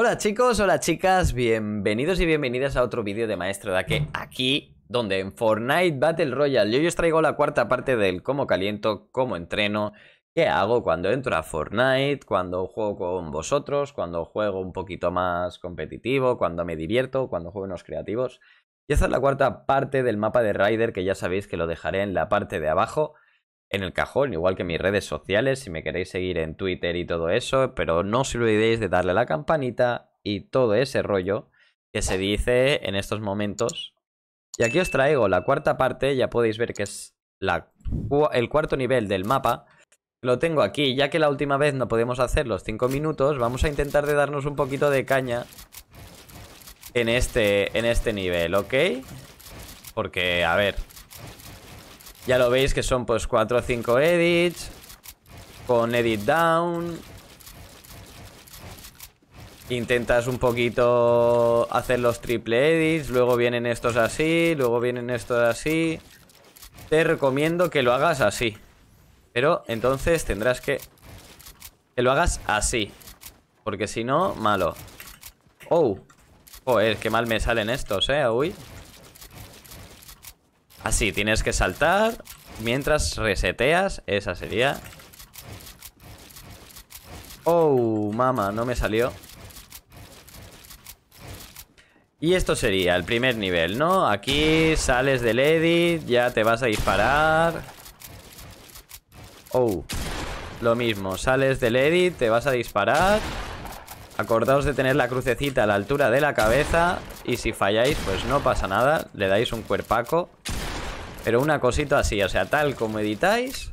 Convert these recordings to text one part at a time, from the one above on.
Hola chicos, hola chicas, bienvenidos y bienvenidas a otro vídeo de Maestro Daque aquí donde en Fortnite Battle Royale yo, os traigo la cuarta parte del cómo caliento, cómo entreno, qué hago cuando entro a Fortnite, cuando juego con vosotros, cuando juego un poquito más competitivo, cuando me divierto, cuando juego en los creativos. Y esta es la cuarta parte del mapa de Rider que ya sabéis que lo dejaré en la parte de abajo en el cajón, igual que mis redes sociales, si me queréis seguir en Twitter y todo eso, pero no os olvidéis de darle a la campanita y todo ese rollo que se dice en estos momentos. Y aquí os traigo la cuarta parte, ya podéis ver que es la, el cuarto nivel del mapa. Lo tengo aquí, ya que la última vez no podemos hacer los 5 minutos, vamos a intentar de darnos un poquito de caña en este, en este nivel, ¿ok? Porque, a ver, ya lo veis que son pues 4 o 5 edits. Con edit down. Intentas un poquito hacer los triple edits. Luego vienen estos así. Luego vienen estos así. Te recomiendo que lo hagas así. Pero entonces tendrás que... Que lo hagas así. Porque si no, malo. Oh. Joder, qué mal me salen estos, eh. Uy. Así, tienes que saltar mientras reseteas. Esa sería. Oh, mama, no me salió. Y esto sería el primer nivel, ¿no? Aquí sales del edit, ya te vas a disparar. Oh, lo mismo, sales del edit, te vas a disparar. Acordaos de tener la crucecita a la altura de la cabeza y si falláis, pues no pasa nada, le dais un cuerpaco. Pero una cosita así, o sea, tal como editáis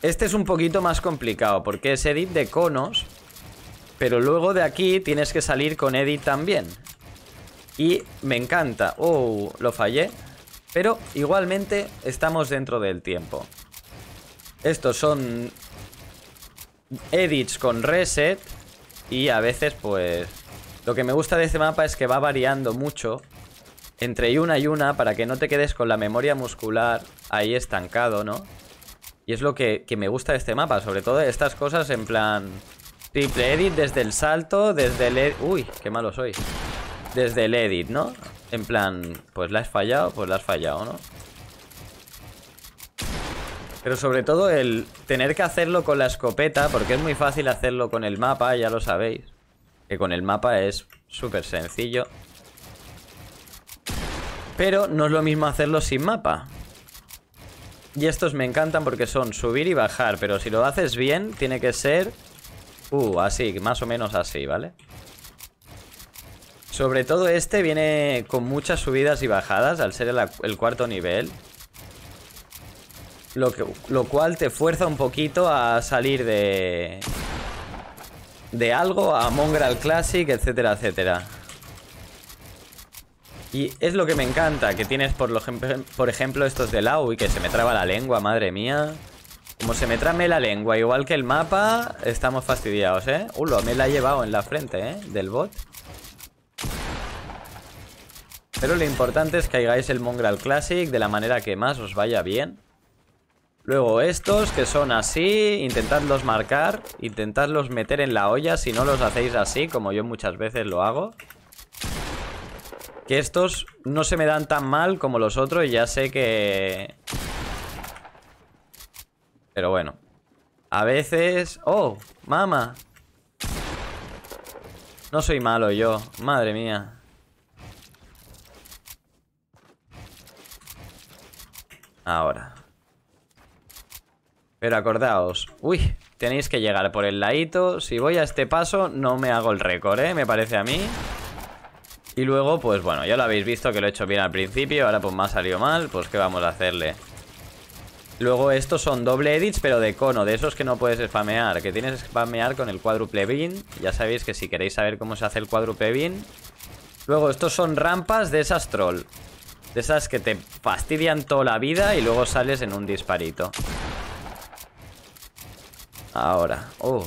Este es un poquito más complicado Porque es edit de conos Pero luego de aquí tienes que salir con edit también Y me encanta Oh, lo fallé Pero igualmente estamos dentro del tiempo Estos son edits con reset y a veces pues lo que me gusta de este mapa es que va variando mucho entre una y una para que no te quedes con la memoria muscular ahí estancado, ¿no? Y es lo que, me gusta de este mapa, sobre todo estas cosas en plan... Triple edit desde el salto, desde el... edit Uy, qué malo soy. Desde el edit, ¿no? En plan, pues la has fallado, pues la has fallado, ¿no? Pero sobre todo el tener que hacerlo con la escopeta, porque es muy fácil hacerlo con el mapa, ya lo sabéis. Que con el mapa es súper sencillo. Pero no es lo mismo hacerlo sin mapa. Y estos me encantan porque son subir y bajar. Pero si lo haces bien, tiene que ser... Uh, así, más o menos así, ¿vale? Sobre todo este viene con muchas subidas y bajadas al ser el, el cuarto nivel. Lo, que, lo cual te fuerza un poquito a salir de... De algo a Mongrel Classic, etcétera, etcétera. Y es lo que me encanta, que tienes por, por ejemplo estos de Lau y que se me traba la lengua, madre mía. Como se me trame la lengua, igual que el mapa, estamos fastidiados, ¿eh? Ulo, me la ha llevado en la frente, ¿eh? Del bot. Pero lo importante es que hagáis el Mongrel Classic de la manera que más os vaya bien. Luego estos, que son así, intentadlos marcar, intentadlos meter en la olla si no los hacéis así, como yo muchas veces lo hago. Que estos no se me dan tan mal como los otros y ya sé que... Pero bueno. A veces... ¡Oh! ¡Mama! No soy malo yo. Madre mía. Ahora. Pero acordaos. Uy, tenéis que llegar por el ladito. Si voy a este paso, no me hago el récord, ¿eh? Me parece a mí. Y luego, pues bueno, ya lo habéis visto que lo he hecho bien al principio, ahora pues me ha salido mal, pues qué vamos a hacerle. Luego estos son doble edits, pero de cono, de esos que no puedes spamear, que tienes que spamear con el cuádruple bin. Ya sabéis que si queréis saber cómo se hace el cuádruple bin. Luego estos son rampas de esas troll, de esas que te fastidian toda la vida y luego sales en un disparito. Ahora, oh,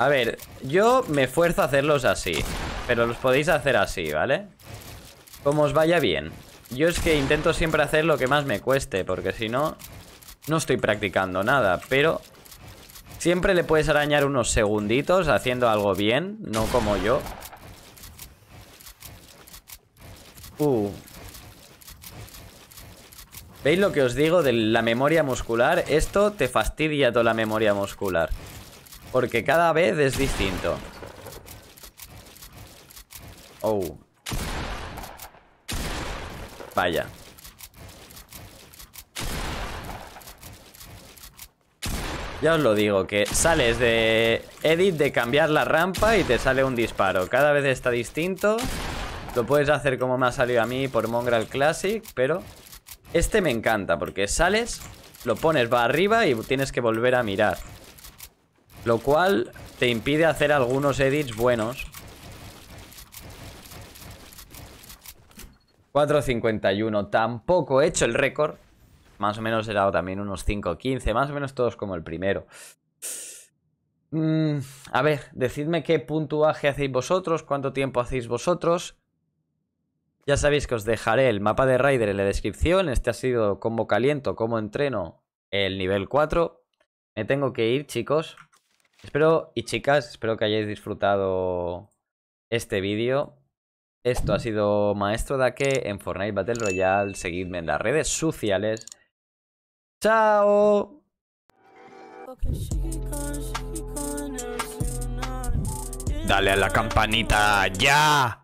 A ver, yo me esfuerzo a hacerlos así Pero los podéis hacer así, ¿vale? Como os vaya bien Yo es que intento siempre hacer lo que más me cueste Porque si no, no estoy practicando nada Pero siempre le puedes arañar unos segunditos Haciendo algo bien, no como yo uh. ¿Veis lo que os digo de la memoria muscular? Esto te fastidia toda la memoria muscular. Porque cada vez es distinto. Oh. Vaya. Ya os lo digo, que sales de edit de cambiar la rampa y te sale un disparo. Cada vez está distinto. Lo puedes hacer como me ha salido a mí por Mongrel Classic, pero... Este me encanta porque sales, lo pones va arriba y tienes que volver a mirar. Lo cual te impide hacer algunos edits buenos. 4.51. Tampoco he hecho el récord. Más o menos he dado también unos 5.15. Más o menos todos como el primero. Mm, a ver, decidme qué puntuaje hacéis vosotros. Cuánto tiempo hacéis vosotros. Ya sabéis que os dejaré el mapa de Raider en la descripción. Este ha sido como caliento, como entreno, el nivel 4. Me tengo que ir, chicos. Espero, y chicas, espero que hayáis disfrutado este vídeo. Esto ha sido Maestro Daque en Fortnite Battle Royale. Seguidme en las redes sociales. ¡Chao! Dale a la campanita ya.